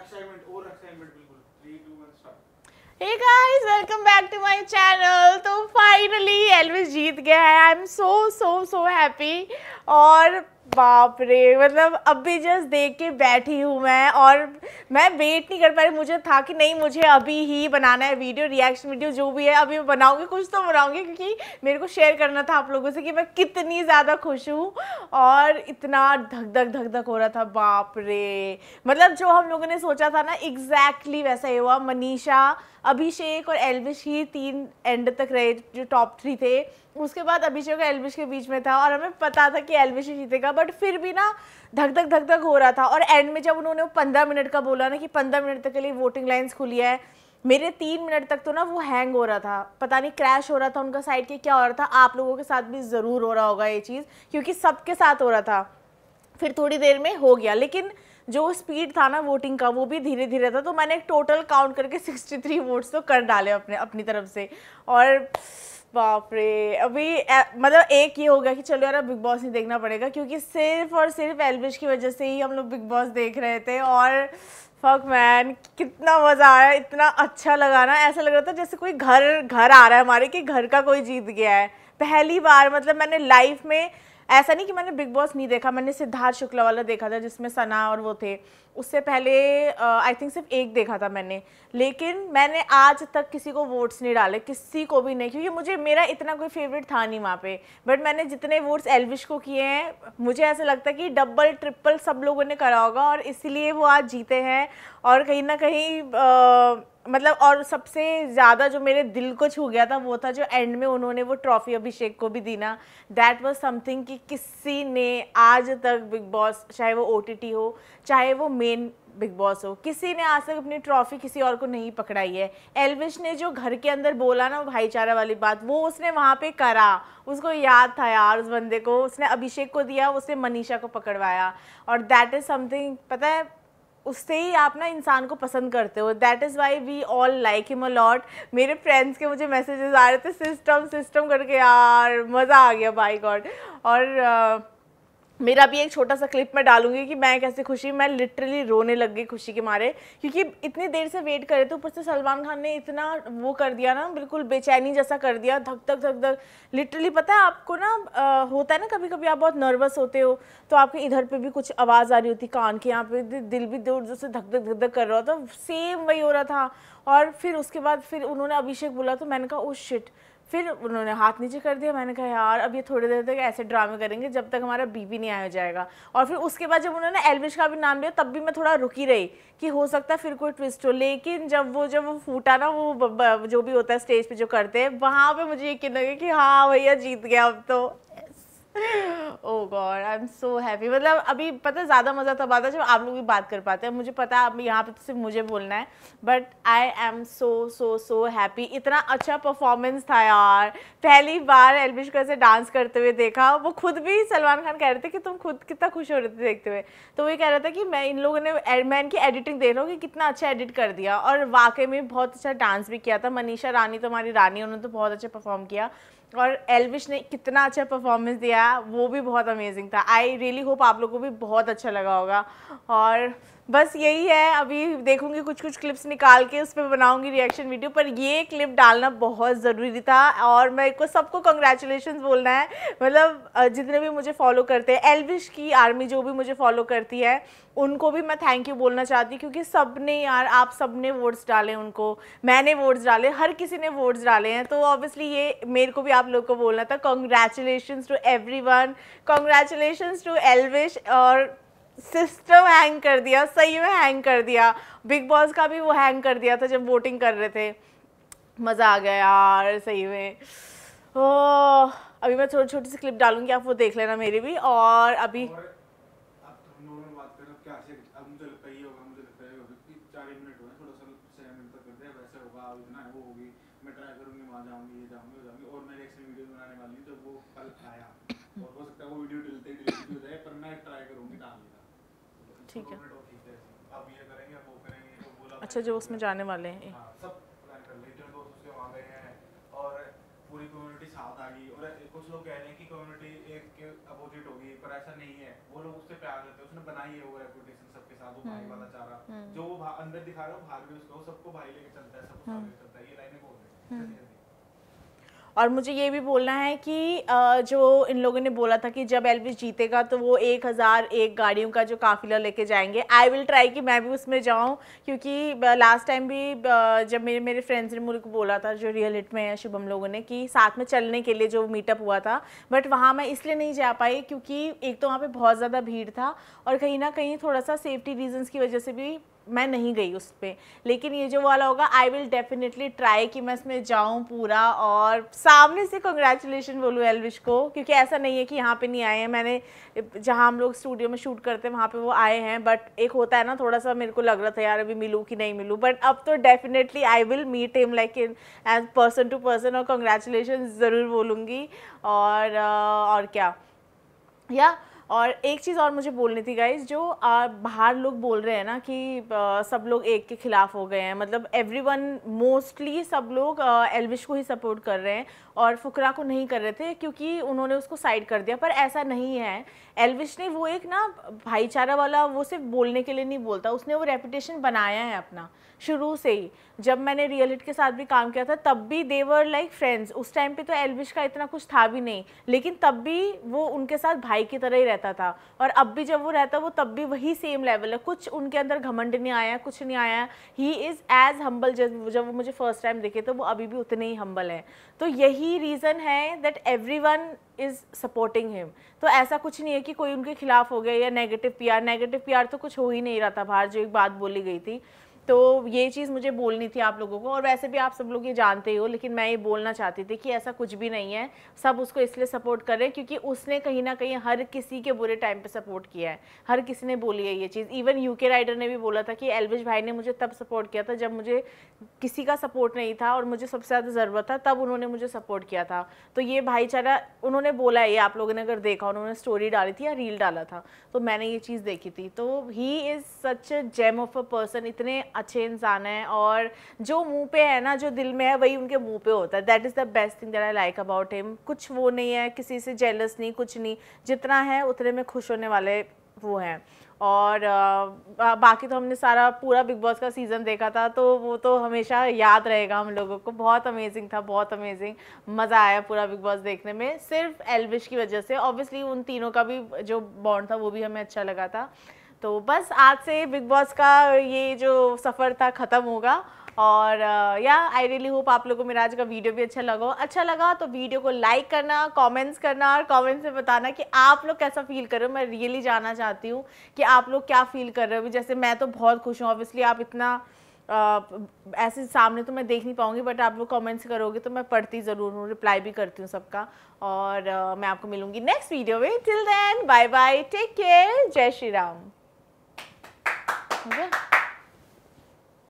Excitement और excitement बिल्कुल 3 2 1 start hey guys welcome back to my channel तो finally Elvis जीत गया है आई am so so so happy और बाप रे मतलब अभी जस्ट देख के बैठी हूँ मैं और मैं वेट नहीं कर पा रही मुझे था कि नहीं मुझे अभी ही बनाना है वीडियो रिएक्शन वीडियो जो भी है अभी मैं बनाऊँगी कुछ तो बनाऊँगी क्योंकि मेरे को शेयर करना था आप लोगों से कि मैं कितनी ज़्यादा खुश हूँ और इतना धक धक धक धक हो रहा था बाप रे मतलब जो हम लोगों ने सोचा था ना एग्जैक्टली वैसा ही हुआ मनीषा अभिषेक और एलविश ही तीन एंड तक रहे जो टॉप थ्री थे उसके बाद अभिषेक और एलविश के बीच में था और हमें पता था कि एलविश ही जीतेगा बट फिर भी ना धक धक धक धक हो रहा था और एंड में जब उन्होंने वो पंद्रह मिनट का बोला ना कि पंद्रह मिनट तक के लिए वोटिंग लाइन्स खुली है मेरे तीन मिनट तक तो ना वो हैंग हो रहा था पता नहीं क्रैश हो रहा था उनका साइड के क्या हो रहा था आप लोगों के साथ भी ज़रूर हो रहा होगा ये चीज़ क्योंकि सबके साथ हो रहा था फिर थोड़ी देर में हो गया लेकिन जो स्पीड था ना वोटिंग का वो भी धीरे धीरे था तो मैंने टोटल काउंट करके 63 वोट्स तो कर डाले अपने अपनी तरफ से और बाप रे अभी ए, मतलब एक ये हो गया कि चलो यार बिग बॉस नहीं देखना पड़ेगा क्योंकि सिर्फ और सिर्फ एलविश की वजह से ही हम लोग बिग बॉस देख रहे थे और फक मैन कितना मज़ा आया इतना अच्छा लगा ना ऐसा लग रहा था जैसे कोई घर घर आ रहा है हमारे कि घर का कोई जीत गया है पहली बार मतलब मैंने लाइफ में ऐसा नहीं कि मैंने बिग बॉस नहीं देखा मैंने सिद्धार्थ शुक्ला वाला देखा था जिसमें सना और वो थे उससे पहले आई थिंक सिर्फ एक देखा था मैंने लेकिन मैंने आज तक किसी को वोट्स नहीं डाले किसी को भी नहीं क्योंकि मुझे मेरा इतना कोई फेवरेट था नहीं वहाँ पे बट मैंने जितने वोट्स एलविश को किए हैं मुझे ऐसा लगता है कि डबल ट्रिपल सब लोगों ने करा होगा और इसीलिए वो आज जीते हैं और कहीं ना कहीं आ, मतलब और सबसे ज़्यादा जो मेरे दिल को छू गया था वो था जो एंड में उन्होंने वो ट्रॉफी अभिषेक को भी दी ना दैट वॉज समथिंग कि किसी ने आज तक बिग बॉस चाहे वो ओ हो चाहे वो मेन बिग बॉस हो किसी ने आज तक अपनी ट्रॉफी किसी और को नहीं पकड़ाई है एलविश ने जो घर के अंदर बोला ना भाईचारा वाली बात वो उसने वहाँ पे करा उसको याद था यार उस बंदे को उसने अभिषेक को दिया उसने मनीषा को पकड़वाया और दैट इज़ समथिंग पता है उससे ही आप ना इंसान को पसंद करते हो that is why we all like him a lot मेरे फ्रेंड्स के मुझे मैसेजेस आ रहे थे सिस्टम सिस्टम करके यार मज़ा आ गया बाई गॉड और uh, मेरा भी एक छोटा सा क्लिप मैं डालूंगी कि मैं कैसे खुशी मैं लिटरली रोने लग गई खुशी के मारे क्योंकि इतनी देर से वेट करे तो ऊपर से सलमान खान ने इतना वो कर दिया ना बिल्कुल बेचैनी जैसा कर दिया धक धक धक धक लिटरली पता है आपको ना आ, होता है ना कभी कभी आप बहुत नर्वस होते हो तो आपके इधर पर भी कुछ आवाज़ आ रही होती कान के यहाँ पे दिल भी दूर जोर से धक धक धक धक कर रहा होता सेम वही हो रहा था और फिर उसके बाद फिर उन्होंने अभिषेक बोला तो मैंने कहा उस oh शिट फिर उन्होंने हाथ नीचे कर दिया मैंने कहा यार अब ये थोड़ी देर तक ऐसे ड्रामे करेंगे जब तक हमारा बीबी नहीं आ जाएगा और फिर उसके बाद जब उन्होंने एलविश का भी नाम लिया तब भी मैं थोड़ा रुकी रही कि हो सकता है फिर कोई ट्विस्ट हो लेकिन जब वो जब वो फूटा ना वो जो भी होता है स्टेज पे जो करते हैं वहाँ पर मुझे यकीन लगे कि हाँ भैया जीत गया अब तो oh God I am so happy मतलब अभी पता है ज़्यादा मज़ा तब आता है जब आप लोग भी बात कर पाते हैं मुझे पता है अब यहाँ पे तो सिर्फ मुझे बोलना है but I am so so so happy इतना अच्छा परफॉर्मेंस था यार पहली बार को से डांस करते हुए देखा वो खुद भी सलमान खान कह रहे थे कि तुम खुद कितना खुश हो रहे थे देखते हुए तो वो कह रहा था कि मैं इन लोगों ने मैं इनकी एडिटिंग देख रहा हूँ कि कितना अच्छा एडिट कर दिया और वाकई में बहुत अच्छा डांस भी किया था मनीषा रानी तो हमारी रानी उन्होंने तो बहुत अच्छा परफॉर्म किया और एलविश ने कितना अच्छा परफॉर्मेंस दिया वो भी बहुत अमेजिंग था आई रियली होप आप लोगों को भी बहुत अच्छा लगा होगा और बस यही है अभी देखूंगी कुछ कुछ क्लिप्स निकाल के उस पर बनाऊंगी रिएक्शन वीडियो पर ये क्लिप डालना बहुत ज़रूरी था और मेरे को सबको कंग्रेचुलेशन बोलना है मतलब जितने भी मुझे फॉलो करते हैं एलविश की आर्मी जो भी मुझे फॉलो करती है उनको भी मैं थैंक यू बोलना चाहती हूँ क्योंकि सब ने यार आप सब ने वोट्स डाले उनको मैंने वोट्स डाले हर किसी ने वोट्स डाले हैं तो ऑब्वियसली ये मेरे को भी आप लोग को बोलना था congratulation to everyone to Elvish और सिस्टम हैंग कर दिया सही में हैंग कर दिया बिग बॉस का भी वो हैंग कर दिया था जब वोटिंग कर रहे थे मज़ा आ गया यार सही में ओ अभी मैं छोटी छोटी सी क्लिप डालूंगी आप वो देख लेना मेरी भी और अभी और... ठीक है अच्छा जो उसमें जाने वाले हैं पूरी कम्युनिटी साथ आ गई और कुछ लोग कह रहे हैं कि कम्युनिटी एक के अपोजिट होगी पर ऐसा नहीं है वो लोग उससे प्यार करते हैं उसने बनाई है वो रेपुटेशन सबके साथ वो भाई वाला चारा जो वो अंदर दिखा रहा है वो बाहर भी उसको सबको भाई लेके चलता है सबको भाई चलता है ये लाइनें बोल रहे हैं और मुझे ये भी बोलना है कि जो इन लोगों ने बोला था कि जब एलविस जीतेगा तो वो एक हज़ार एक गाड़ियों का जो काफिला लेके जाएंगे आई विल ट्राई कि मैं भी उसमें जाऊँ क्योंकि लास्ट टाइम भी जब मेरे मेरे फ्रेंड्स ने मुझे बोला था जो रियल हिट में शुभम लोगों ने कि साथ में चलने के लिए जो मीटअप हुआ था बट वहाँ मैं इसलिए नहीं जा पाई क्योंकि एक तो वहाँ पर बहुत ज़्यादा भीड़ था और कहीं ना कहीं थोड़ा सा सेफ्टी रीजन्स की वजह से भी मैं नहीं गई उस पर लेकिन ये जो वाला होगा आई विल डेफिनेटली ट्राई कि मैं इसमें जाऊँ पूरा और सामने से कंग्रेचुलेशन बोलूँ एलविश को क्योंकि ऐसा नहीं है कि यहाँ पे नहीं आए हैं मैंने जहाँ हम लोग स्टूडियो में शूट करते हैं वहाँ पे वो आए हैं बट एक होता है ना थोड़ा सा मेरे को लग रहा था यार अभी मिलूँ कि नहीं मिलूँ बट अब तो definitely I will meet him like in as person to person और कंग्रेचुलेशन ज़रूर बोलूँगी और और क्या या yeah. और एक चीज़ और मुझे बोलनी थी गाइज जो बाहर लोग बोल रहे हैं ना कि आ, सब लोग एक के खिलाफ हो गए हैं मतलब एवरीवन मोस्टली सब लोग एलविश को ही सपोर्ट कर रहे हैं और फुकरा को नहीं कर रहे थे क्योंकि उन्होंने उसको साइड कर दिया पर ऐसा नहीं है एलविश ने वो एक ना भाईचारा वाला वो सिर्फ बोलने के लिए नहीं बोलता उसने वो रेपुटेशन बनाया है अपना शुरू से ही जब मैंने रियल हिट के साथ भी काम किया था तब भी देवर लाइक फ्रेंड्स उस टाइम पे तो एलविश का इतना कुछ था भी नहीं लेकिन तब भी वो उनके साथ भाई की तरह ही रहता था और अब भी जब वो रहता वो तब भी वही सेम लेवल है कुछ उनके अंदर घमंड नहीं आया कुछ नहीं आया ही इज़ एज हम्बल जब जब वो मुझे फर्स्ट टाइम देखे तो वो अभी भी उतने ही हम्बल हैं तो यही रीज़न है that every is supporting him तो ऐसा कुछ नहीं है कि कोई उनके खिलाफ हो गया या नेगेटिव पी नेगेटिव पी तो कुछ हो ही नहीं रहा था बाहर जो एक बात बोली गई थी तो ये चीज़ मुझे बोलनी थी आप लोगों को और वैसे भी आप सब लोग ये जानते ही हो लेकिन मैं ये बोलना चाहती थी कि ऐसा कुछ भी नहीं है सब उसको इसलिए सपोर्ट कर रहे हैं क्योंकि उसने कहीं ना कहीं हर किसी के बुरे टाइम पे सपोर्ट किया है हर किसी ने बोली है ये चीज़ इवन यूके राइडर ने भी बोला था कि एलविज भाई ने मुझे तब सपोर्ट किया था जब मुझे किसी का सपोर्ट नहीं था और मुझे सबसे ज़्यादा ज़रूरत था तब उन्होंने मुझे सपोर्ट किया था तो ये भाईचारा उन्होंने बोला है ये आप लोगों ने अगर देखा उन्होंने स्टोरी डाली थी या रील डाला था तो मैंने ये चीज़ देखी थी तो he is such a gem of a person इतने अच्छे इंसान हैं और जो मुंह पे है ना जो दिल में है वही उनके मुंह पे होता है that is the best thing that I like about him कुछ वो नहीं है किसी से जेलस नहीं कुछ नहीं जितना है उतने में खुश होने वाले वो हैं और आ, बाकी तो हमने सारा पूरा बिग बॉस का सीज़न देखा था तो वो तो हमेशा याद रहेगा हम लोगों को बहुत अमेजिंग था बहुत अमेजिंग मज़ा आया पूरा बिग बॉस देखने में सिर्फ एलविश की वजह से ऑब्वियसली उन तीनों का भी जो बॉन्ड था वो भी हमें अच्छा लगा था तो बस आज से बिग बॉस का ये जो सफ़र था ख़त्म होगा और या आई रियली होप आप लोगों को मेरा आज का वीडियो भी अच्छा लगा अच्छा लगा तो वीडियो को लाइक करना कमेंट्स करना और कमेंट्स में बताना कि आप लोग कैसा फील कर रहे हो मैं रियली जानना चाहती हूँ कि आप लोग क्या फील कर रहे हो जैसे मैं तो बहुत खुश हूँ ऑब्वियसली आप इतना ऐसे सामने तो मैं देख नहीं पाऊँगी बट आप लोग कमेंट्स करोगे तो मैं पढ़ती ज़रूर हूँ रिप्लाई भी करती हूँ सबका और मैं आपको मिलूँगी नेक्स्ट वीडियो में till then bye bye take care Jai Shri Ram 진짜?